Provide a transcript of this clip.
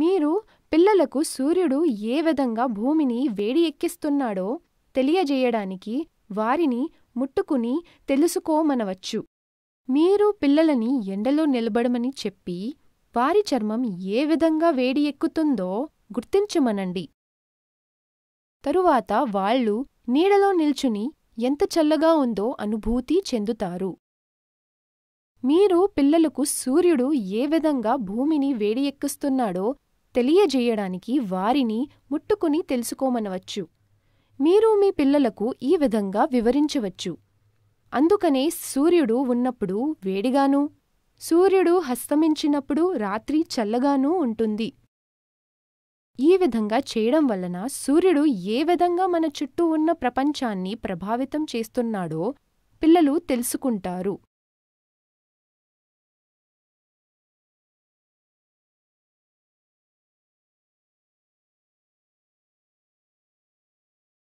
మీరు పిల్లలకు సూర్యుడు ఏ విధంగా భూమిని వేడి ఎక్కిస్తున్నాడో తెలియజేయడానికి వారిని ముట్టుకుని తెలుసుకోమనవచ్చు మీరు పిల్లలని ఎండలో నిలబడమని చెప్పి వారి చర్మం ఏ విధంగా వేడి ఎక్కుతుందో గుర్తించమనండి తరువాత వాళ్ళు నీడలో నిల్చుని ఎంత చల్లగా ఉందో అనుభూతి చెందుతారు మీరు పిల్లలకు సూర్యుడు ఏ విధంగా భూమిని వేడి తెలియజేయడానికి వారిని ముట్టుకుని తెలుసుకోమనవచ్చు మీరు మీ పిల్లలకు ఈ విధంగా వివరించవచ్చు అందుకనే సూర్యుడు ఉన్నప్పుడు వేడిగానూ సూర్యుడు హస్తమించినప్పుడు రాత్రి చల్లగానూ ఉంటుంది ఈ విధంగా చేయడం వలన సూర్యుడు ఏ విధంగా మన చుట్టూ ఉన్న ప్రపంచాన్ని ప్రభావితం చేస్తున్నాడో పిల్లలు తెలుసుకుంటారు